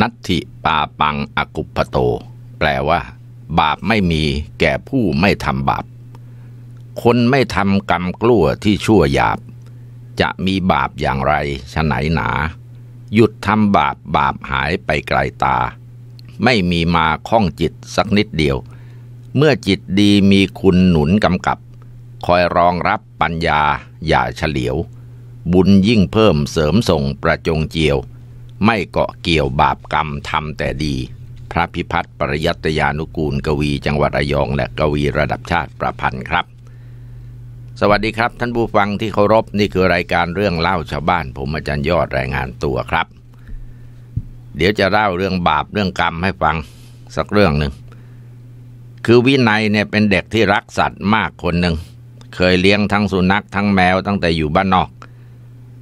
นัตถิปาปังอกุปโต แปลว่า บาปไม่มีแก่ผู้ไม่ทำบาป คนไม่ทำกรรมกลั้วที่ชั่วหยาบ จะมีบาปอย่างไรชะไหนหนา หยุดทำบาป บาปหายไปไกลตา ไม่มีมาข้องจิตสักนิดเดียว เมื่อจิตดีมีคุณหนุนกำกับ คอยรองรับปัญญาอย่าเฉลียว บุญยิ่งเพิ่มเสริมส่งประจงเจียวไม่เกาะเกี่ยวบาปกรรมทำแต่ดี พระพิพัฒน์ปริยัตยานุกูลกวีจังหวัดระยอง และกวีระดับชาติประพันธ์ครับ สวัสดีครับท่านผู้ฟังที่เคารพนี่คือรายการเรื่องเล่าชาวบ้านผมอาจารย์ยอดรายงานตัวครับ เดี๋ยวจะเล่าเรื่องบาปเรื่องกรรมให้ฟัง สักเรื่องหนึ่งคือวินัยเนี่ยเป็นเด็กที่รักสัตว์มากคนหนึ่งเคยเลี้ยงทั้งสุนัขทั้งแมวตั้งแต่อยู่บ้านนอก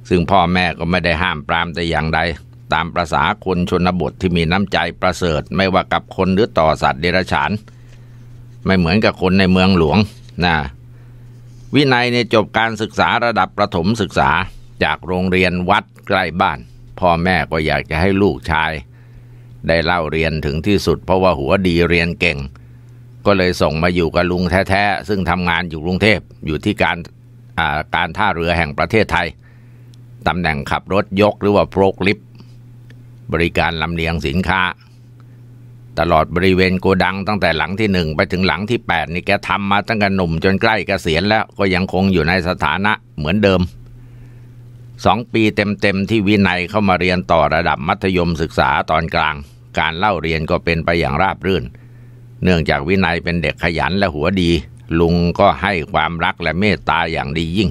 ซึ่งพ่อแม่ก็ไม่ได้ห้ามปรามแต่อย่างใดตามประษาคนชนบทที่มีน้ำใจประเสริฐ ไม่ว่ากับคนหรือต่อสัตว์เดรัจฉานไม่เหมือนกับคนในเมืองหลวงนะวินัยในจบการศึกษาระดับประถมศึกษาจากโรงเรียนวัดใกล้บ้าน พ่อแม่ก็อยากจะให้ลูกชายได้เล่าเรียนถึงที่สุด เพราะว่าหัวดีเรียนเก่ง ก็เลยส่งมาอยู่กับลุงแท้ๆ ซึ่งทำงานอยู่กรุงเทพอยู่ที่การการท่าเรือแห่งประเทศไทยตำแหน่งขับรถยกหรือว่าโปรกลิฟบริการลำเลียงสินค้า ตลอดบริเวณโกดังตั้งแต่หลังที่หนึ่งไปถึงหลังที่แปดนี่แกทำมาตั้งแต่หนุ่มจนใกล้กเกษียณแล้วก็ยังคงอยู่ในสถานะเหมือนเดิมสองปีเต็มๆที่วินัยเข้ามาเรียนต่อระดับมัธยมศึกษาตอนกลาง การเล่าเรียนก็เป็นไปอย่างราบรื่น เนื่องจากวินัยเป็นเด็กขยันและหัวดี ลุงก็ให้ความรักและเมตตาอย่างดียิ่ง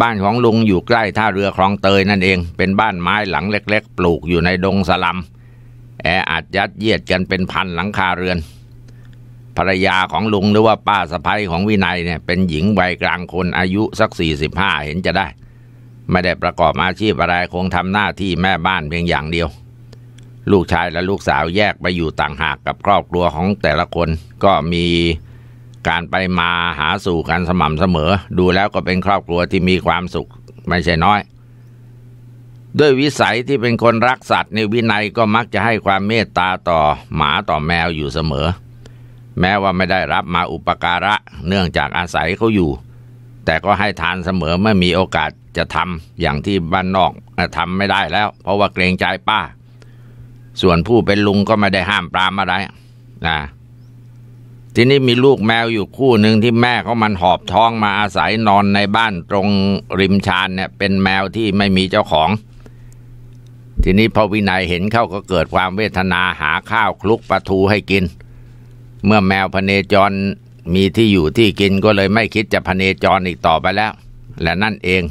บ้านของลุงอยู่ใกล้ท่าเรือคลองเตยนั่นเอง เป็นบ้านไม้หลังเล็ก ๆ ปลูกอยู่ในดงสลัมแออัดยัดเยียดกันเป็นพันหลังคาเรือนภรรยาของลุงหรือว่าป้าสะพ้ยของวินัยเนี่ยเป็นหญิงวัยกลางคนอายุสักสี่สิบห้าเห็นจะได้ ไม่ได้ประกอบอาชีพอะไรคงทำหน้าที่แม่บ้านเพียงอย่างเดียว ลูกชายและลูกสาวแยกไปอยู่ต่างหากกับครอบครัวของแต่ละคนก็มีการไปมาหาสู่กันสม่ำเสมอ ดูแล้วก็เป็นครอบครัวที่มีความสุขไม่ใช่น้อย ด้วยวิสัยที่เป็นคนรักสัตว์ในวินัยก็มักจะให้ความเมตตาต่อหมาต่อแมวอยู่เสมอ แม้ว่าไม่ได้รับมาอุปการะ เนื่องจากอาศัยเขาอยู่ แต่ก็ให้ทานเสมอเมื่อมีโอกาสจะทำอย่างที่บ้านนอกทำไม่ได้แล้ว เพราะว่าเกรงใจป้า ส่วนผู้เป็นลุงก็ไม่ได้ห้ามปรามอะไรนะทีนี้มีลูกแมวอยู่คู่หนึ่งที่แม่เขามันหอบท้องมาอาศัยนอนในบ้านตรงริมชานเนี่ยเป็นแมวที่ไม่มีเจ้าของ ทีนี้พอวินัยเห็นเข้าก็เกิดความเวทนาหาข้าวคลุกปลาทูให้กิน เมื่อแมวพเนจรมีที่อยู่ที่กินก็เลยไม่คิดจะพเนจรอีกต่อไปแล้ว และนั่นเอง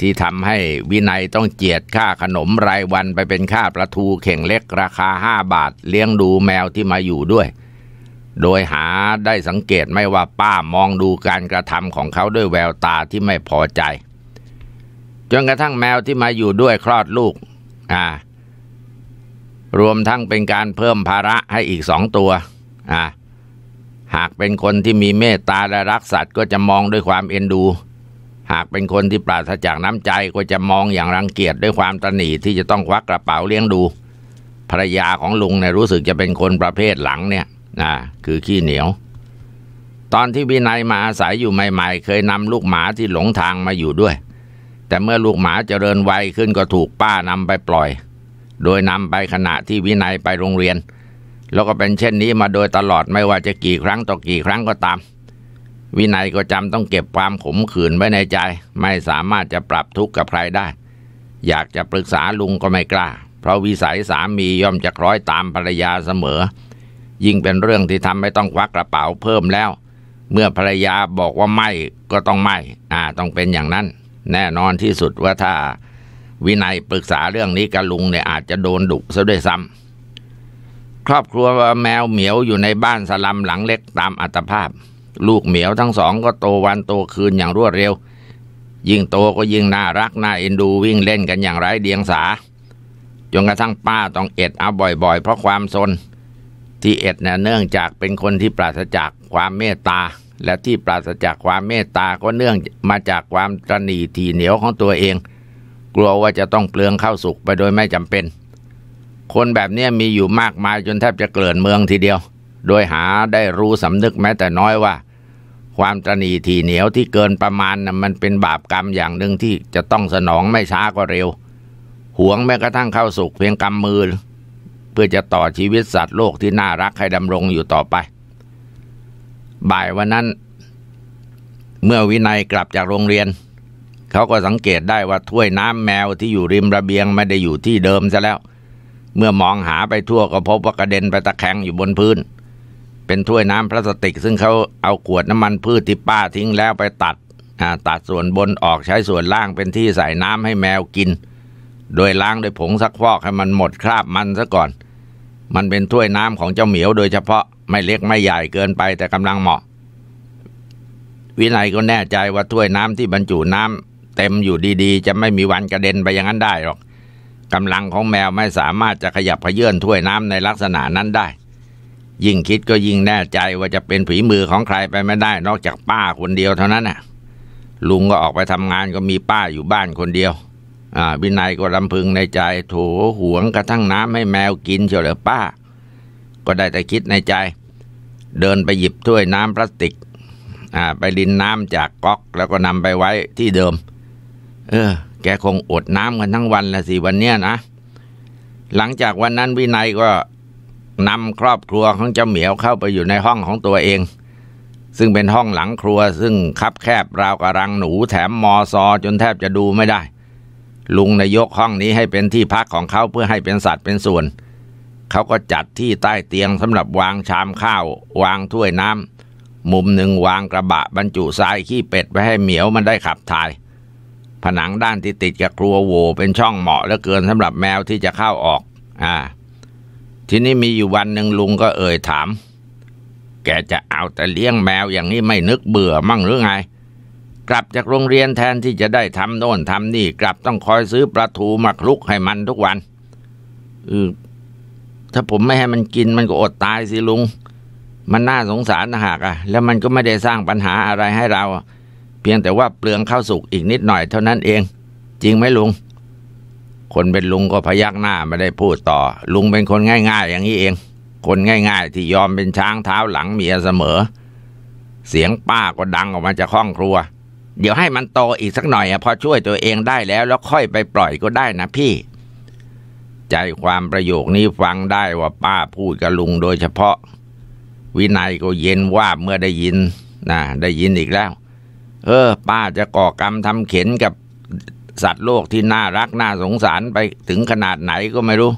ที่ทำให้วินัยต้องเจียดค่าขนมรายวันไปเป็นค่าปลาทูเข่งเล็กราคาห้าบาท เลี้ยงดูแมวที่มาอยู่ด้วยโดยหาได้สังเกตไม่ว่าป้ามองดูการกระทำของเขาด้วยแววตาที่ไม่พอใจ จนกระทั่งแมวที่มาอยู่ด้วยคลอดลูกอ่ารวมทั้งเป็นการเพิ่มภาระให้อีกสองตัวอ่าหากเป็นคนที่มีเมตตาและรักสัตว์ ก็จะมองด้วยความเอ็นดู หากเป็นคนที่ปราศจากน้ำใจ ก็จะมองอย่างรังเกียจด้วยความตนีที่จะต้องควักกระเป๋าเลี้ยงดู ภรรยาของลุงเนี่ยรู้สึกจะเป็นคนประเภทหลังเนี่ยนะคือขี้เหนียว ตอนที่วินัยมาอาศัยอยู่ใหม่ ๆ เคยนำลูกหมาที่หลงทางมาอยู่ด้วย แต่เมื่อลูกหมาเจริญวัยขึ้นก็ถูกป้านำไปปล่อย โดยนำไปขณะที่วินัยไปโรงเรียน แล้วก็เป็นเช่นนี้มาโดยตลอดไม่ว่าจะกี่ครั้งต่อกี่ครั้งก็ตาม วินัยก็จำต้องเก็บความขมขื่นไว้ในใจ ไม่สามารถจะปรับทุกข์กับใครได้ อยากจะปรึกษาลุงก็ไม่กล้าเพราะวิสัยสามีย่อมจะคล้อยตามภรรยาเสมอยิ่งเป็นเรื่องที่ทำไม่ต้องควักกระเป๋าเพิ่มแล้ว เมื่อภรรยาบอกว่าไม่ก็ต้องไม่ อ่า ต้องเป็นอย่างนั้น แน่นอนที่สุดว่าถ้าวินัยปรึกษาเรื่องนี้กับลุงเนี่ยอาจจะโดนดุซะด้วยซ้ำ ครอบครัวแมวเหมียวอยู่ในบ้านสลัมหลังเล็กตามอัตภาพ ลูกเหมียวทั้งสองก็โตวันโตคืนอย่างรวดเร็ว ยิ่งโตก็ยิ่งน่ารักน่าเอ็นดูวิ่งเล่นกันอย่างไร้เดียงสาจนกระทั่งป้าต้องเอ็ดเอาบ่อยๆ เพราะความซนที่เอ็ดเนี่ยเนื่องจากเป็นคนที่ปราศจากความเมตตา และที่ปราศจากความเมตตาก็เนื่องมาจากความตรณีที่เหนียวของตัวเอง กลัวว่าจะต้องเปลืองเข้าสุกไปโดยไม่จำเป็น คนแบบนี้มีอยู่มากมายจนแทบจะเกลื่อนเมืองทีเดียว โดยหาได้รู้สำนึกแม้แต่น้อยว่า ความตรณีที่เหนียวที่เกินประมาณนะมันเป็นบาปกรรมอย่างหนึ่งที่จะต้องสนองไม่ช้าก็เร็ว หวงแม้กระทั่งเข้าสุกเพียงกำมือเพื่อจะต่อชีวิตสัตว์โลกที่น่ารักให้ดำรงอยู่ต่อไป บ่ายวันนั้นเมื่อวินัยกลับจากโรงเรียน เขาก็สังเกตได้ว่าถ้วยน้ำแมวที่อยู่ริมระเบียงไม่ได้อยู่ที่เดิมซะแล้ว เมื่อมองหาไปทั่วก็พบว่ากระเด็นไปตะแคงอยู่บนพื้น เป็นถ้วยน้ำพลาสติกซึ่งเขาเอาขวดน้ำมันพืชที่ป้าทิ้งแล้วไปตัดตัดส่วนบนออกใช้ส่วนล่างเป็นที่ใส่น้ำให้แมวกินโดยล้างด้วยผงซักฟอกให้มันหมดคราบมันซะก่อน มันเป็นถ้วยน้ำของเจ้าเหมียวโดยเฉพาะไม่เล็กไม่ใหญ่เกินไปแต่กำลังเหมาะ วินัยก็แน่ใจว่าถ้วยน้ำที่บรรจุน้ำเต็มอยู่ดีๆ จะไม่มีวันกระเด็นไปอย่างนั้นได้หรอกกำลังของแมวไม่สามารถจะขยับเขยื่อนถ้วยน้ำในลักษณะนั้นได้ ยิ่งคิดก็ยิ่งแน่ใจว่าจะเป็นผีมือของใครไปไม่ได้ นอกจากป้าคนเดียวเท่านั้นน่ะ ลุงก็ออกไปทำงานก็มีป้าอยู่บ้านคนเดียววินัยก็ลำพึงในใจโถหวงกระทั่งน้ำให้แมวกินเฉลือป้า ก็ได้แต่คิดในใจ เดินไปหยิบถ้วยน้ำพลาสติกไปลินน้ำจากก๊อกแล้วก็นำไปไว้ที่เดิม เออ แกคงอดน้ำกันทั้งวันละสิวันเนี้ยนะ หลังจากวันนั้นวินัยก็นำครอบครัวของเจ้าเหมียวเข้าไปอยู่ในห้องของตัวเอง ซึ่งเป็นห้องหลังครัว ซึ่งคับแคบราวกระรังหนูแถมมอซอ จนแทบจะดูไม่ได้ลุงนายกห้องนี้ให้เป็นที่พักของเขาเพื่อให้เป็นสัตว์เป็นส่วน เขาก็จัดที่ใต้เตียงสำหรับวางชามข้าววางถ้วยน้ำมุมหนึ่งวางกระบะ บรรจุทราย ขี้เป็ดไว้ให้เหมียวมันได้ขับถ่าย ผนังด้านที่ติดกับครัวโวเป็นช่องเหมาะเหลือเกินสำหรับแมวที่จะเข้าออก อ่า ทีนี้มีอยู่วันหนึ่งลุงก็เอ่ยถาม แกจะเอาแต่เลี้ยงแมวอย่างนี้ไม่นึกเบื่อมั่งหรือไงกลับจากโรงเรียนแทนที่จะได้ทำโน่นทำนี่ กลับต้องคอยซื้อปลาทูมาคลุกให้มันทุกวันออถ้าผมไม่ให้มันกิน มันก็อดตายสิลุง มันน่าสงสารนะหากอะแล้วมันก็ไม่ได้สร้างปัญหาอะไรให้เรา เพียงแต่ว่าเปลืองข้าวสุกอีกนิดหน่อยเท่านั้นเองจริงไหมลุง คนเป็นลุงก็พยักหน้าไม่ได้พูดต่อ ลุงเป็นคนง่าย ๆ อย่างนี้เอง คนง่าย ๆ ที่ยอมเป็นช้างเท้าหลังเมียเสมอ เสียงป้าก็ดังออกมาจากห้องครัวเดี๋ยวให้มันโตอีกสักหน่อยอพอช่วยตัวเองได้แล้ว แล้วค่อยไปปล่อยก็ได้นะพี่ ใจความประโยคนี้ฟังได้ว่าป้าพูดกับลุงโดยเฉพาะวินัยก็เย็นว่าเมื่อได้ยินนะได้ยินอีกแล้ว เออ ป้าจะก่อกรรมทำเข็นกับสัตว์โลกที่น่ารักน่าสงสารไปถึงขนาดไหนก็ไม่รู้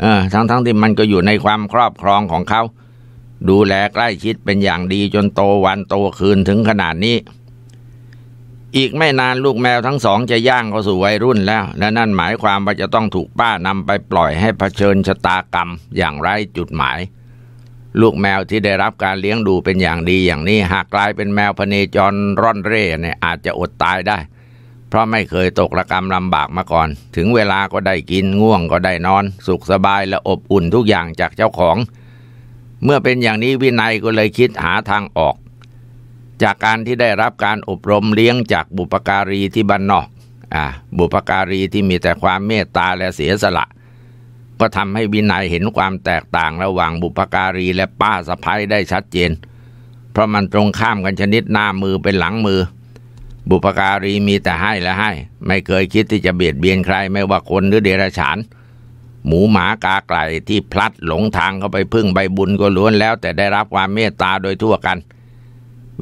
เออทั้งทั้งที่มันก็อยู่ในความครอบครองของเขาดูแลใกล้ชิดเป็นอย่างดีจนโตวันโตคืนถึงขนาดนี้อีกไม่นานลูกแมวทั้งสองจะย่างเข้าสู่วัยรุ่นแล้วและนั่นหมายความว่าจะต้องถูกป้านำไปปล่อยให้เผชิญชะตากรรมอย่างไร้จุดหมาย ลูกแมวที่ได้รับการเลี้ยงดูเป็นอย่างดี อย่างนี้หากกลายเป็นแมวพเนจรร่อนเร่เนี่ยอาจจะอดตายได้ เพราะไม่เคยตกระกรรมลำบากมาก่อน ถึงเวลาก็ได้กินง่วงก็ได้นอน สุขสบายและอบอุ่นทุกอย่างจากเจ้าของ เมื่อเป็นอย่างนี้วินัยก็เลยคิดหาทางออกจากการที่ได้รับการอบรมเลี้ยงจากบุปการีที่บ้านนอก อ่า บุปการีที่มีแต่ความเมตตาและเสียสละ ก็ทำให้วินัยเห็นความแตกต่างระหว่างบุปการีและป้าสะพ้ยได้ชัดเจน เพราะมันตรงข้ามกันชนิดหน้ามือเป็นหลังมือ บุปการีมีแต่ให้และให้ ไม่เคยคิดที่จะเบียดเบียนใครไม่ว่าคนหรือเดรัจฉานหมูหมากาไก่ที่พลัดหลงทางเข้าไปพึ่งใบบุญก็ล้วนแล้วแต่ได้รับความเมตตาโดยทั่วกัน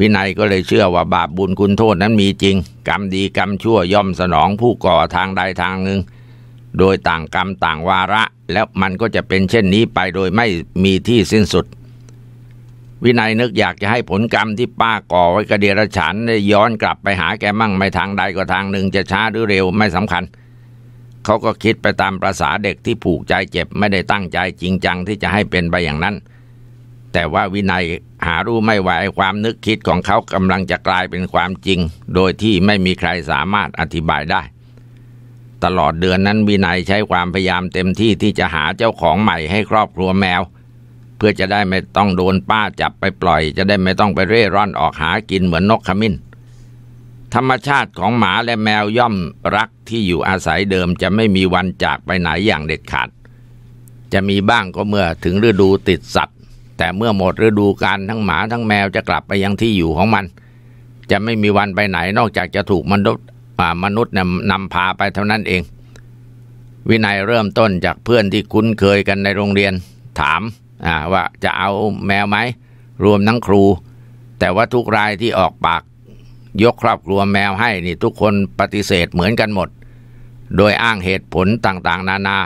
วินัยก็เลยเชื่อว่าบาปบุญคุณโทษนั้นมีจริง กรรมดีกรรมชั่วย่อมสนองผู้ก่อทางใดทางหนึ่ง โดยต่างกรรมต่างวาระ แล้วมันก็จะเป็นเช่นนี้ไปโดยไม่มีที่สิ้นสุด วินัยนึกอยากจะให้ผลกรรมที่ป้าก่อไว้กระเดียรฉันได้ย้อนกลับไปหาแกมั่งไม่ทางใดก็ทางหนึ่งจะช้าหรือเร็วไม่สำคัญ เขาก็คิดไปตามประษาเด็กที่ผูกใจเจ็บไม่ได้ตั้งใจจริงจังที่จะให้เป็นไปอย่างนั้นแต่ว่าวินัยหารู้ไม่ไหวความนึกคิดของเขากำลังจะกลายเป็นความจริง โดยที่ไม่มีใครสามารถอธิบายได้ ตลอดเดือนนั้นวินัยใช้ความพยายามเต็มที่ที่จะหาเจ้าของใหม่ให้ครอบครัวแมว เพื่อจะได้ไม่ต้องโดนป้าจับไปปล่อยจะได้ไม่ต้องไปเร่ร่อนออกหากินเหมือนนกขมิ้น ธรรมชาติของหมาและแมวย่อมรักที่อยู่อาศัยเดิมจะไม่มีวันจากไปไหนอย่างเด็ดขาด จะมีบ้างก็เมื่อถึงฤดูติดสัตวแต่เมื่อหมดฤดูกาลทั้งหมาทั้งแมวจะกลับไปยังที่อยู่ของมัน จะไม่มีวันไปไหนนอกจากจะถูกมนุษย์มนุษย์นำพาไปเท่านั้นเองวินัยเริ่มต้นจากเพื่อนที่คุ้นเคยกันในโรงเรียนถามว่าจะเอาแมวไหมรวมทั้งครู แต่ว่าทุกรายที่ออกปากยกครอบครัวแมวให้นี่ทุกคนปฏิเสธเหมือนกันหมด โดยอ้างเหตุผลต่างๆ นานา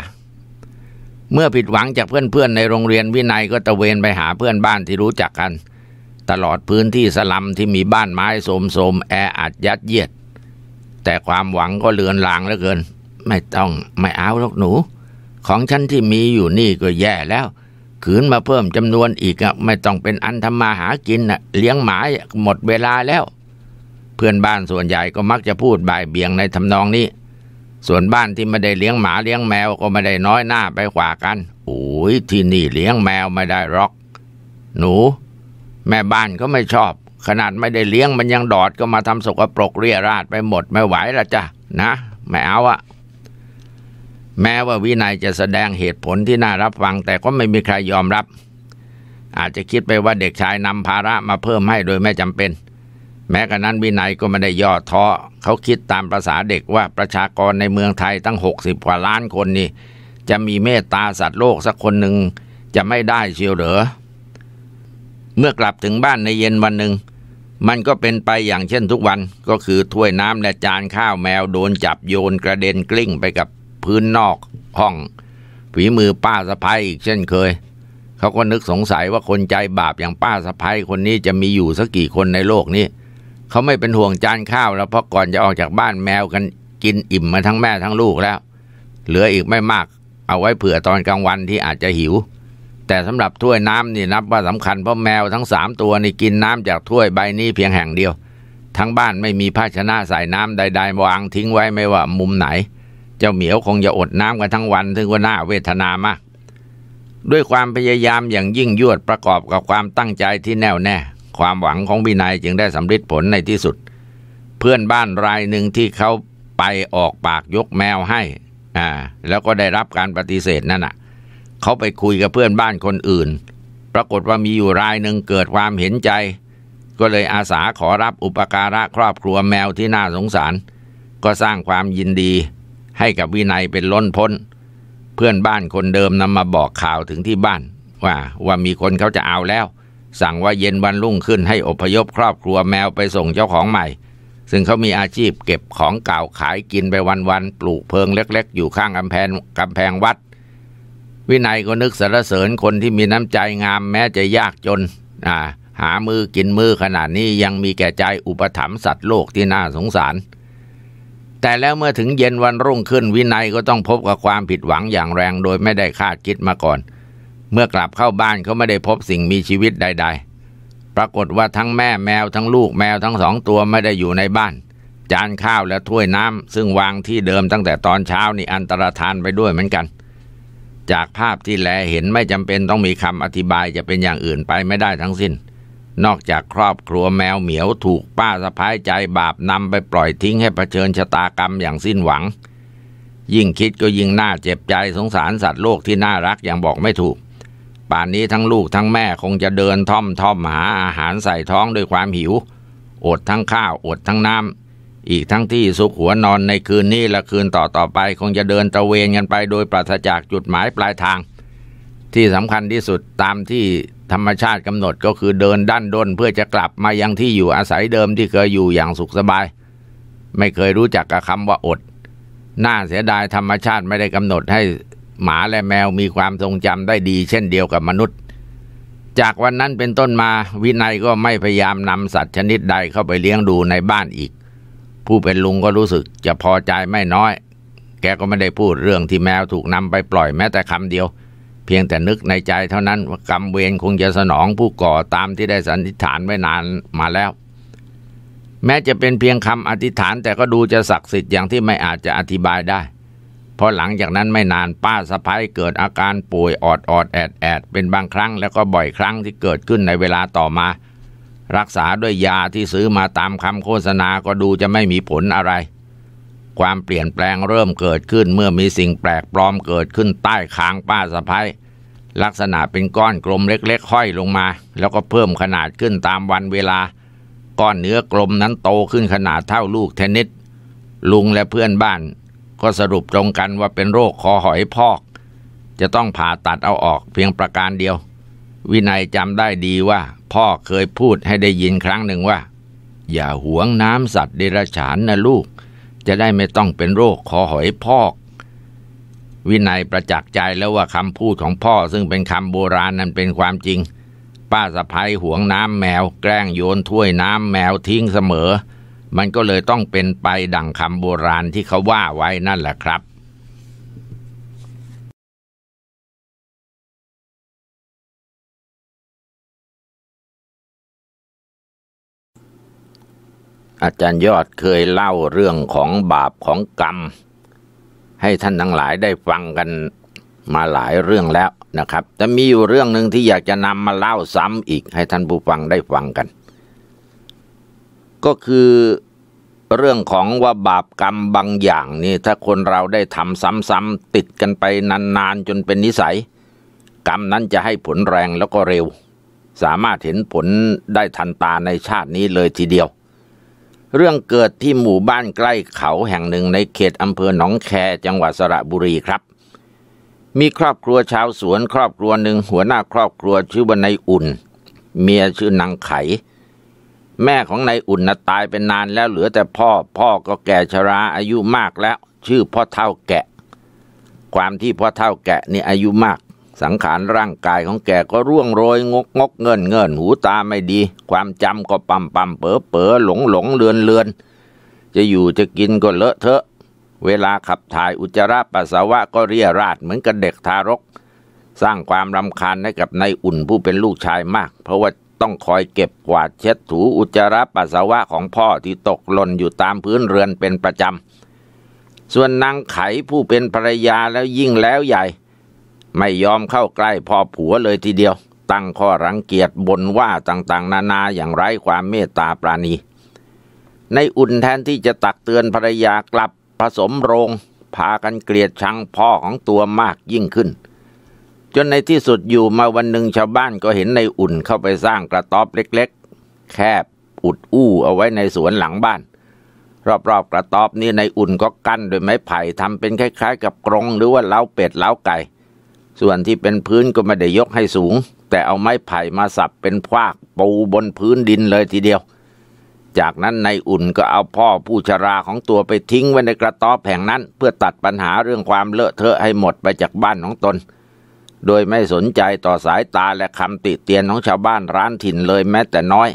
เมื่อผิดหวังจากเพื่อนๆในโรงเรียนวินัยก็ตะเวนไปหาเพื่อนบ้านที่รู้จักกัน ตลอดพื้นที่สลัมที่มีบ้านไม้โสมโสมแออัดยัดเยียด แต่ความหวังก็เลือนลางเหลือเกิน ไม่ต้องไม่เอาหรอกหนู ของฉันที่มีอยู่นี่ก็แย่แล้วขืนมาเพิ่มจำนวนอีกอะไม่ต้องเป็นอันทำมาหากินอะเลี้ยงหมาหมดเวลาแล้ว เพื่อนบ้านส่วนใหญ่ก็มักจะพูดบ่ายเบียงในทำนองนี้ส่วนบ้านที่ไม่ได้เลี้ยงหมาเลี้ยงแมวก็ไม่ได้น้อยหน้าไปกว่ากัน โอ้ยที่นี่เลี้ยงแมวไม่ได้หรอก หนูแม่บ้านก็ไม่ชอบ ขนาดไม่ได้เลี้ยงมันยังดอดก็มาทำสกปรกเรียราดไปหมด ไม่ไหวละจ้ะนะไม่เอาอะแม้ว่าวินัยจะแสดงเหตุผลที่น่ารับฟังแต่ก็ไม่มีใครยอมรับ อาจจะคิดไปว่าเด็กชายนำภาระมาเพิ่มให้โดยไม่จำเป็นแม้กระนั้นวินัยก็ไม่ได้ย่อท้อ เขาคิดตามภาษาเด็กว่าประชากรในเมืองไทยตั้งหกสิบกว่าล้านคนนี่จะมีเมตตาสัตว์โลกสักคนหนึ่งจะไม่ได้เชียวเหรอเมื่อกลับถึงบ้านในเย็นวันหนึ่งมันก็เป็นไปอย่างเช่นทุกวันก็คือถ้วยน้ำและจานข้าวแมวโดนจับโยนกระเด็นกลิ้งไปกับพื้นนอกห้องฝีมือป้าสะพ้ายอีกเช่นเคย เขาก็นึกสงสัยว่าคนใจบาปอย่างป้าสะพ้ายคนนี้จะมีอยู่สักกี่คนในโลกนี้เขาไม่เป็นห่วงจานข้าวแล้วเพราะก่อนจะออกจากบ้านแมวกันกินอิ่มมาทั้งแม่ทั้งลูกแล้ว เหลืออีกไม่มากเอาไว้เผื่อตอนกลางวันที่อาจจะหิว แต่สำหรับถ้วยน้ำนี่นับว่าสำคัญเพราะแมวทั้งสามตัวนี่กินน้ำจากถ้วยใบนี้เพียงแห่งเดียว ทั้งบ้านไม่มีภาชนะใส่น้ำใดๆวางทิ้งไว้ไม่ว่ามุมไหน เจ้าเหมียวคงจะอดน้ำกันทั้งวันถึงว่าน่าเวทนามากด้วยความพยายามอย่างยิ่งยวดประกอบกับความตั้งใจที่แน่วแน่ความหวังของวินัยจึงได้สำเร็จผลในที่สุด เพื่อนบ้านรายหนึ่งที่เขาไปออกปากยกแมวให้อ่าแล้วก็ได้รับการปฏิเสธนั่นน่ะเขาไปคุยกับ เพื่อนบ้านคนอื่น ปรากฏว่ามีอยู่รายหนึ่งเกิดความเห็นใจ ก็เลยอาสาขอรับอุปการะครอบครัวแมวที่น่าสงสาร ก็สร้างความยินดีให้กับวินัยเป็นล้นพ้น เพื่อนบ้านคนเดิมนำมาบอกข่าวถึงที่บ้าน ว่าว่ามีคนเขาจะเอาแล้วสั่งว่าเย็นวันรุ่งขึ้นให้อพยพครอบครัวแมวไปส่งเจ้าของใหม่ ซึ่งเขามีอาชีพเก็บของเก่าขายกินไปวันๆปลูกเพิงเล็กๆ อยู่ข้างกำแพงกำแพงวัด วินัยก็นึกสรรเสริญคนที่มีน้ำใจงามแม้จะยากจนอ่าหามือกินมือขนาดนี้ยังมีแก่ใจอุปถัมภ์สัตว์โลกที่น่าสงสาร แต่แล้วเมื่อถึงเย็นวันรุ่งขึ้น วินัยก็ต้องพบกับความผิดหวังอย่างแรงโดยไม่ได้คาดคิดมาก่อนเมื่อกลับเข้าบ้านเขาไม่ได้พบสิ่งมีชีวิตใด ๆ ปรากฏว่าทั้งแม่แมวทั้งลูกแมวทั้งสองตัวไม่ได้อยู่ในบ้าน จานข้าวและถ้วยน้ำซึ่งวางที่เดิมตั้งแต่ตอนเช้านี่อันตรธานไปด้วยเหมือนกัน จากภาพที่แลเห็นไม่จำเป็นต้องมีคำอธิบายจะเป็นอย่างอื่นไปไม่ได้ทั้งสิ้น นอกจากครอบครัวแมวเหมียว ถูกป้าสะพ้ายใจ บาปนำไปปล่อยทิ้ง ให้เผชิญชะตากรรมอย่างสิ้นหวัง ยิ่งคิดก็ยิ่งน่าเจ็บใจสงสารสัตว์โลกที่น่ารักอย่างบอกไม่ถูกป่านนี้ทั้งลูกทั้งแม่คงจะเดินท่อมท่อมหาอาหารใส่ท้องด้วยความหิว อดทั้งข้าวอดทั้งน้ำอีกทั้งที่ซุกหัวนอนในคืนนี้และคืนต่อต่อไป คงจะเดินตะเวนกันไป โดยปราศจากจุดหมายปลายทาง ที่สำคัญที่สุดตามที่ธรรมชาติกำหนดก็คือเดินด้านด้นเพื่อจะกลับมายังที่อยู่อาศัยเดิมที่เคยอยู่อย่างสุขสบาย ไม่เคยรู้จักกับคำว่าอดน่าเสียดายธรรมชาติไม่ได้กำหนดให้หมาและแมวมีความทรงจำได้ดีเช่นเดียวกับมนุษย์ จากวันนั้นเป็นต้นมาวินัยก็ไม่พยายามนำสัตว์ชนิดใดเข้าไปเลี้ยงดูในบ้านอีก ผู้เป็นลุงก็รู้สึกจะพอใจไม่น้อย แกก็ไม่ได้พูดเรื่องที่แมวถูกนำไปปล่อยแม้แต่คำเดียว เพียงแต่นึกในใจเท่านั้นว่ากรรมเวรคงจะสนองผู้ก่อตามที่ได้สันนิษฐานไว้นานมาแล้ว แม้จะเป็นเพียงคำอธิษฐาน แต่ก็ดูจะศักดิ์สิทธิ์อย่างที่ไม่อาจจะอธิบายได้พอหลังจากนั้นไม่นานป้าสะพ้ายเกิดอาการป่วยออดออดแอดแอดเป็นบางครั้งแล้วก็บ่อยครั้งที่เกิดขึ้นในเวลาต่อมา รักษาด้วยยาที่ซื้อมาตามคำโฆษณาก็ดูจะไม่มีผลอะไร ความเปลี่ยนแปลงเริ่มเกิดขึ้น เมื่อมีสิ่งแปลกปลอมเกิดขึ้นใต้คางป้าสะพ้ายลักษณะเป็นก้อนกลมเล็กๆห้อยลงมา แล้วก็เพิ่มขนาดขึ้นตามวันเวลา ก้อนเนื้อกลมนั้นโตขึ้นขนาดเท่าลูกเทนนิสลุงและเพื่อนบ้านก็สรุปตรงกันว่าเป็นโรคคอหอยพอก จะต้องผ่าตัดเอาออกเพียงประการเดียว วินัยจำได้ดีว่า พ่อเคยพูดให้ได้ยินครั้งหนึ่งว่า อย่าหวงน้ำสัตว์เดรัจฉานนะลูก จะได้ไม่ต้องเป็นโรคคอหอยพอกวินัยประจักษ์ใจแล้วว่าคำพูดของพ่อซึ่งเป็นคำโบราณนั้นเป็นความจริง ป้าสะพ้ายหวงน้ำแมว แกล้งโยนถ้วยน้ำแมวทิ้งเสมอเมันก็เลยต้องเป็นไปดังคำโบราณที่เขาว่าไว้นั่นแหละครับ อาจารย์ยอดเคยเล่าเรื่องของบาปของกรรม ให้ท่านทั้งหลายได้ฟังกันมาหลายเรื่องแล้วนะครับ แต่มีอยู่เรื่องหนึ่งที่อยากจะนำมาเล่าซ้ำอีกให้ท่านผู้ฟังได้ฟังกันก็คือเรื่องของว่าบาปกรรมบางอย่างนี่ ถ้าคนเราได้ทำซ้ำๆติดกันไป นาน ๆ จนเป็นนิสัย กรรมนั้นจะให้ผลแรงแล้วก็เร็ว สามารถเห็นผลได้ทันตาในชาตินี้เลยทีเดียว เรื่องเกิดที่หมู่บ้านใกล้เขาแห่งหนึ่งในเขตอำเภอหนองแคจังหวัดสระบุรีครับ มีครอบครัวชาวสวนครอบครัวหนึ่ง หัวหน้าครอบครัวชื่อว่านายอุ่น เมียชื่อนางไขแม่ของนายอุ่นนะตายเป็นนานแล้วเหลือแต่พ่อพ่อก็แก่ชราอายุมากแล้วชื่อพ่อเท่าแกะ ความที่พ่อเท่าแกะนี่อายุมาก สังขารร่างกายของแกก็ร่วงโรย งกงกเงินเงินหูตาไม่ดี ความจำก็ปั่มปั่มเป๋อเป๋อหลงหลงเลือนเลือนจะอยู่จะกินก็เลอะเทอะ เวลาขับ ถ่ายอุจจาระปัสสาวะก็เรียราดเหมือนกับเด็กทารก สร้างความรำคาญให้กับนายอุ่นผู้เป็นลูกชายมากเพราะว่าต้องคอยเก็บกวาดเช็ดถูอุจจาระปัสสาวะของพ่อที่ตกหล่นอยู่ตามพื้นเรือนเป็นประจำ ส่วนนางไขผู้เป็นภรรยาแล้วยิ่งแล้วใหญ่ ไม่ยอมเข้าใกล้พ่อผัวเลยทีเดียว ตั้งข้อรังเกียจบ่นว่าต่างๆ นานาอย่างไร้ความเมตตาปราณี ในอุ่นแทนที่จะตักเตือนภรรยากลับผสมโรง พากันเกลียดชังพ่อของตัวมากยิ่งขึ้นจนในที่สุดอยู่มาวันหนึ่งชาวบ้านก็เห็นในอุ่นเข้าไปสร้างกระต๊อบเล็กๆ แคบอุดอู้เอาไว้ในสวนหลังบ้านรอบๆกระต๊อบนี้ในอุ่นก็กั้นด้วยไม้ไผ่ทำเป็นคล้าย ๆ กับกรงหรือว่าเล้าเป็ดเล้าไก่ ส่วนที่เป็นพื้นก็ไม่ได้ยกให้สูง แต่เอาไม้ไผ่มาสับเป็นพวากปูบนพื้นดินเลยทีเดียว จากนั้นในอุ่นก็เอาพ่อผู้ชราของตัวไปทิ้งไว้ในกระต๊อบแห่งนั้นเพื่อตัดปัญหาเรื่องความเลอะเทอะให้หมดไปจากบ้านของตนโดยไม่สนใจต่อสายตาและคำติเตียนของชาวบ้านร้านถิ่นเลยแม้แต่น้อย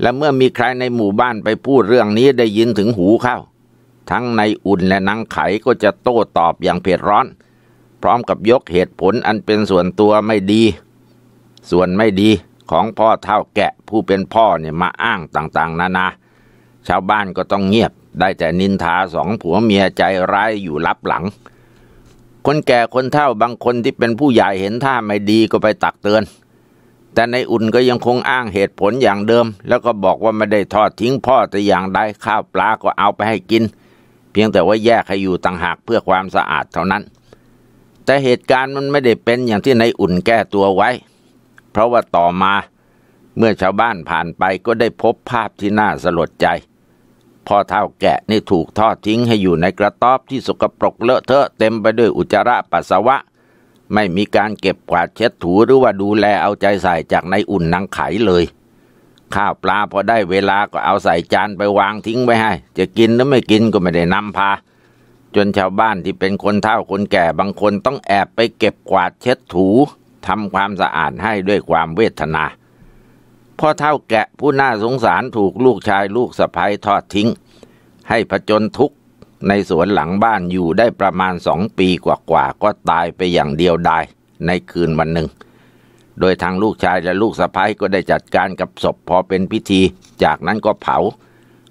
และเมื่อมีใครในหมู่บ้านไปพูดเรื่องนี้ได้ยินถึงหูเข้า ทั้งในอุ่นและนางไขก็จะโต้ตอบอย่างเผ็ดร้อน พร้อมกับยกเหตุผลอันเป็นส่วนตัวไม่ดี ส่วนไม่ดีของพ่อเท่าแกะผู้เป็นพ่อเนี่ยมาอ้างต่างๆ นานา ชาวบ้านก็ต้องเงียบได้แต่นินทาสองผัวเมียใจร้ายอยู่รับหลังคนแก่คนเฒ่าบางคนที่เป็นผู้ใหญ่เห็นท่าไม่ดีก็ไปตักเตือน แต่ในอุ่นก็ยังคงอ้างเหตุผลอย่างเดิม แล้วก็บอกว่าไม่ได้ทอดทิ้งพ่อแต่อย่างใดข้าวปลาก็เอาไปให้กิน เพียงแต่ว่าแยกให้อยู่ต่างหากเพื่อความสะอาดเท่านั้น แต่เหตุการณ์มันไม่ได้เป็นอย่างที่ในอุ่นแก้ตัวไว้ เพราะว่าต่อมา เมื่อชาวบ้านผ่านไปก็ได้พบภาพที่น่าสลดใจพ่อเท่าแกะนี่ถูกทอดทิ้งให้อยู่ในกระต๊อบที่สกปรกเลอะเทอะเต็มไปด้วยอุจจาระปัสสาวะ ไม่มีการเก็บกวาดเช็ดถูหรือว่าดูแลเอาใจใส่จากในอุ่นนังไขเลย ข้าวปลาพอได้เวลาก็เอาใส่จานไปวางทิ้งไว้ให้ จะกินหรือไม่กินก็ไม่ได้นำพาจนชาวบ้านที่เป็นคนเฒ่าคนแก่บางคนต้องแอบไปเก็บกวาดเช็ดถูทำความสะอาดให้ด้วยความเวทนาพ่อเท่าแกะผู้น่าสงสารถูกลูกชายลูกสะพ้ยทอดทิ้งให้ผจญทุกข์ในสวนหลังบ้านอยู่ได้ประมาณสองปีกว่าๆกก็ตายไปอย่างเดียวดายในคืนวันหนึ่งโดยทางลูกชายและลูกสะพ้ยก็ได้จัดการกับศพพอเป็นพิธี จากนั้นก็เผา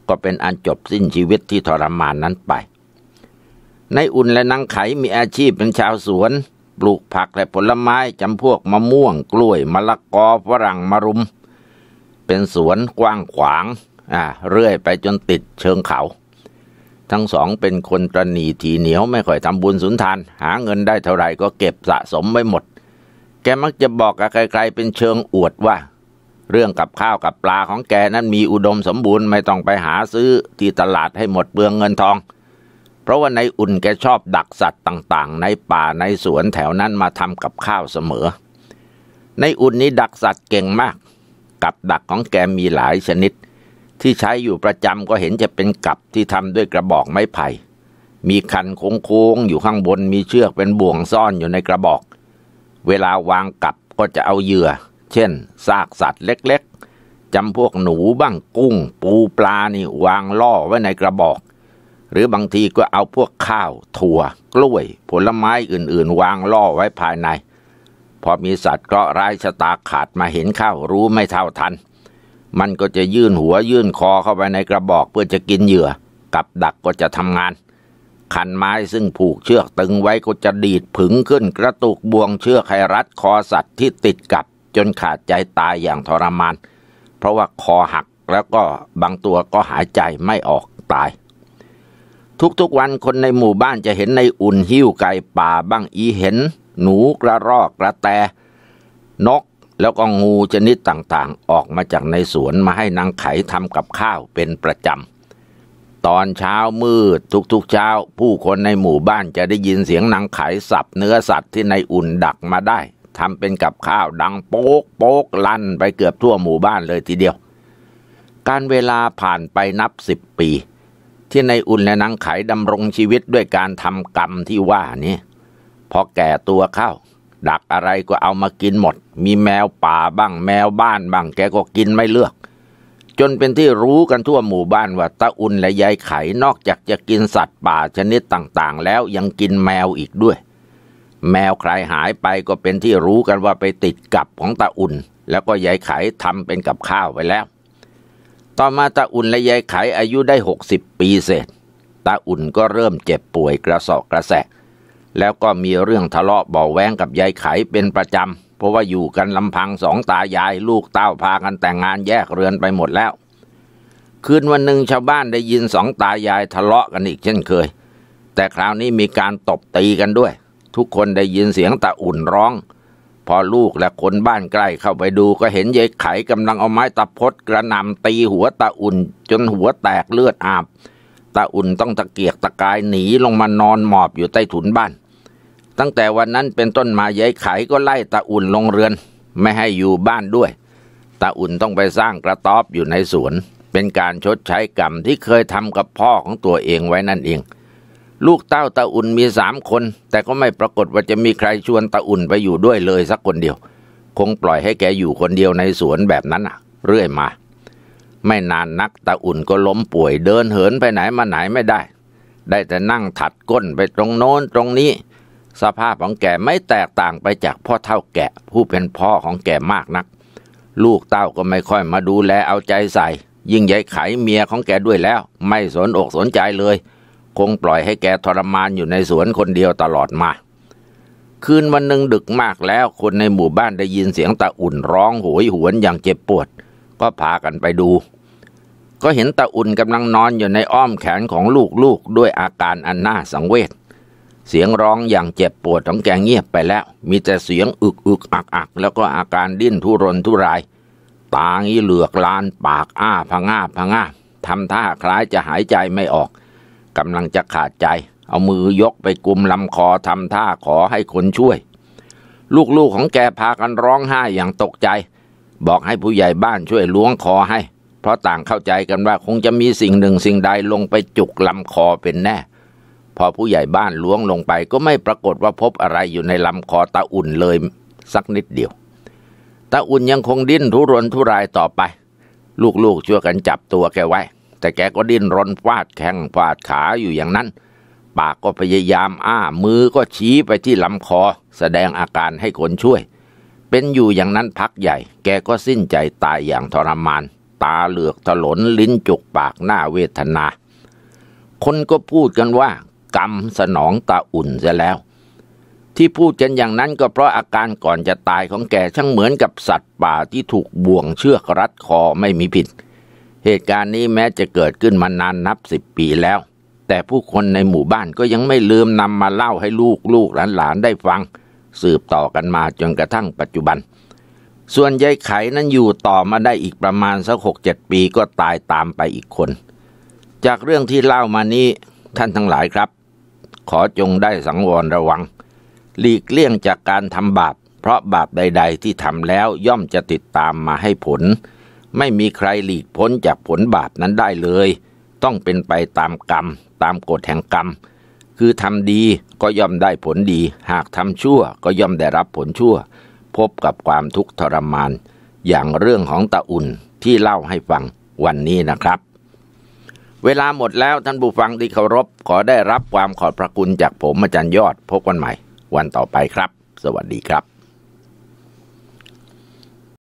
ก็เป็นอันจบสิ้นชีวิตที่ทรมานนั้นไป ในอุ่นและนางไขมีอาชีพเป็นชาวสวน ปลูกผักและผลไม้จำพวกมะม่วงกล้วยมะละกอฝรั่งมะรุมเป็นสวนกว้างขวางอ่าเรื่อยไปจนติดเชิงเขา ทั้งสองเป็นคนตรนีถีเหนียวไม่ค่อยทำบุญสุนทาน หาเงินได้เท่าไหร่ก็เก็บสะสมไม่หมด แกมักจะบอกกับใครๆเป็นเชิงอวดว่า เรื่องกับข้าวกับปลาของแกนั้นมีอุดมสมบูรณ์ไม่ต้องไปหาซื้อที่ตลาดให้หมดเปลืองเงินทอง เพราะว่าในอุ่นแกชอบดักสัตว์ต่างๆ ในป่าในสวนแถวนั้นมาทำกับข้าวเสมอ ในอุ่นนี้ดักสัตว์เก่งมากกับดักของแกมีหลายชนิด ที่ใช้อยู่ประจำก็เห็นจะเป็นกับที่ทำด้วยกระบอกไม้ไผ่มีคันโค้งๆอยู่ข้างบนมีเชือกเป็นบ่วงซ่อนอยู่ในกระบอก เวลาวางกับก็จะเอาเหยื่อ เช่น ซากสัตว์เล็กๆจำพวกหนูบ้างกุ้ง ปูปลานี่วางล่อไว้ในกระบอก หรือบางทีก็เอาพวกข้าว ถั่วกล้วย ผลไม้อื่นๆ วางล่อไว้ภายในพอมีสัตว์เคราะห์ร้ายชะตาขาดมาเห็นข้าวรู้ไม่เท่าทัน มันก็จะยื่นหัวยื่นคอเข้าไปในกระบอกเพื่อจะกินเหยื่อ กับดักก็จะทำงานคันไม้ซึ่งผูกเชือกตึงไว้ก็จะดีดผึงขึ้นกระตุกบ่วงเชือกให้รัดคอสัตว์ที่ติดกับจนขาดใจตายอย่างทรมาน เพราะว่าคอหักแล้วก็บางตัวก็หายใจไม่ออกตาย ทุกๆวันคนในหมู่บ้านจะเห็นในอุ่นหิ้วไก่ป่าบ้างอีเห็นหนูกระรอกกระแตนกแล้วก็งูชนิดต่างๆ ออกมาจากในสวนมาให้นางไขทำกับข้าวเป็นประจำตอนเช้ามืดทุกๆเช้า ผู้คนในหมู่บ้านจะได้ยินเสียงนางไขสับเนื้อสัตว์ที่ในอุ่นดักมาได้ทำเป็นกับข้าวดังโป๊กโป๊กลั่นไปเกือบทั่วหมู่บ้านเลยทีเดียว การเวลาผ่านไปนับสิบปี ที่ในอุ่นและนางไขดำรงชีวิตด้วยการทำกรรมที่ว่านี้พอแก่ตัวเข้า ดักอะไรก็เอามากินหมด มีแมวป่าบ้างแมวบ้านบ้าง แกก็กินไม่เลือก จนเป็นที่รู้กันทั่วหมู่บ้านว่าตาอุ่นและยายไข่นอกจากจะกินสัตว์ป่าชนิดต่างๆ แล้วยังกินแมวอีกด้วย แมวใครหายไปก็เป็นที่รู้กันว่าไปติดกับของตาอุ่น แล้วก็ยายไข่ทำเป็นกับข้าวไปแล้ว ต่อมาตาอุ่นและยายไข่อายุได้60ปีเศษตาอุ่นก็เริ่มเจ็บป่วยกระสอบกระแสะแล้วก็มีเรื่องทะเลาะเบาแวงกับยายไขเป็นประจำ เพราะว่าอยู่กันลำพังสองตายายลูกเต้าพากันแต่งงานแยกเรือนไปหมดแล้ว คืนวันหนึ่งชาวบ้านได้ยินสองตายายทะเลาะกันอีกเช่นเคย แต่คราวนี้มีการตบตีกันด้วย ทุกคนได้ยินเสียงตะอุ่นร้อง พอลูกและ คนบ้านใกล้เข้าไปดูก็เห็นยายไขกำลังเอาไม้ตะพดกระนำตีหัวตะอุ่นจนหัวแตกเลือดอาบาอุ่นต้องตะเกียกตะกายหนีลงมานอนหมอบอยู่ใต้ถุนบ้าน ตั้งแต่วันนั้นเป็นต้นมายายไขก็ไล่ตาอุ่นลงเรือน ไม่ให้อยู่บ้านด้วยตาอุ่นต้องไปสร้างกระต๊อบอยู่ในสวน เป็นการชดใช้กรรมที่เคยทำกับพ่อของตัวเองไว้นั่นเอง ลูกเต้าตาอุ่นมีสามคน แต่ก็ไม่ปรากฏว่าจะมีใครชวนตาอุ่นไปอยู่ด้วยเลยสักคนเดียว คงปล่อยให้แกอยู่คนเดียวในสวนแบบนั้นอะเรื่อยมาไม่นานนักตาอุ่นก็ล้มป่วยเดินเหินไปไหนมาไหนไม่ได้ ได้แต่นั่งถัดก้นไปตรงโน้นตรงนี้ สภาพของแกไม่แตกต่างไปจากพ่อเท่าแกผู้เป็นพ่อของแกมากนัก ลูกเต้าก็ไม่ค่อยมาดูแลเอาใจใส่ ยิ่งใหญ่ไขเมียของแกด้วยแล้ว ไม่สนอกสนใจเลย คงปล่อยให้แกทรมานอยู่ในสวนคนเดียวตลอดมา คืนวันหนึ่งดึกมากแล้วคนในหมู่บ้านได้ยินเสียงตาอุ่นร้องโหยหวนอย่างเจ็บปวดก็พากันไปดู ก็เห็นตาอุ่นกำลังนอนอยู่ในอ้อมแขนของลูกๆด้วยอาการอันน่าสังเวช เสียงร้องอย่างเจ็บปวดของแกเงียบไปแล้ว มีแต่เสียงอึกอึกอักอักแล้วก็อาการดิ้นทุรนทุราย ตางี้เหลือกลานปากอ้าพงาพงาทำท่าคล้ายจะหายใจไม่ออก กำลังจะขาดใจ เอามือยกไปกุมลำคอทำท่าขอให้คนช่วย ลูกๆของแกพากันร้องไห้อย่างตกใจบอกให้ผู้ใหญ่บ้านช่วยล้วงคอให้ เพราะต่างเข้าใจกันว่าคงจะมีสิ่งหนึ่งสิ่งใดลงไปจุกลำคอเป็นแน่ พอผู้ใหญ่บ้านล้วงลงไปก็ไม่ปรากฏว่าพบอะไรอยู่ในลำคอตาอุ่นเลย สักนิดเดียว ตาอุ่นยังคงดิ้นทุรนทุรายต่อไป ลูกๆช่วยกันจับตัวแกไว้ แต่แกก็ดิ้นรนฟาดแข้งฟาดขาอยู่อย่างนั้น ปากก็พยายามอ้า มือก็ชี้ไปที่ลำคอแสดงอาการให้คนช่วยเป็นอยู่อย่างนั้นพักใหญ่แกก็สิ้นใจตายอย่างทรมาน ตาเหลือกถลนลิ้นจุกปากหน้าเวทนา คนก็พูดกันว่า กรรมสนองตาอุ่นเสียแล้ว ที่พูดกันอย่างนั้นก็เพราะอาการก่อนจะตายของแกช่างเหมือนกับสัตว์ป่าที่ถูกบ่วงเชือกรัดคอไม่มีผิด เหตุการณ์นี้แม้จะเกิดขึ้นมานานนับสิบปีแล้ว แต่ผู้คนในหมู่บ้านก็ยังไม่ลืมนำมาเล่าให้ลูกลูกหลานๆได้ฟังสืบต่อกันมาจนกระทั่งปัจจุบัน ส่วนยายไขนั้นอยู่ต่อมาได้อีกประมาณสักหกเจ็ดปีก็ตายตามไปอีกคน จากเรื่องที่เล่ามานี้ ท่านทั้งหลายครับ ขอจงได้สังวรระวัง หลีกเลี่ยงจากการทำบาป เพราะบาปใดๆที่ทำแล้วย่อมจะติดตามมาให้ผล ไม่มีใครหลีกพ้นจากผลบาปนั้นได้เลย ต้องเป็นไปตามกรรม ตามกฎแห่งกรรมคือทำดีก็ย่อมได้ผลดี หากทำชั่ว ก็ย่อมได้รับผลชั่ว พบกับความทุกข์ทรมาน อย่างเรื่องของตะอุ่นที่เล่าให้ฟังวันนี้นะครับ เวลาหมดแล้ว ท่านผู้ฟังที่เคารพขอได้รับความขอบพระคุณจากผมอาจารย์ยอดพบกันใหม่ วันต่อไปครับ สวัสดีครับ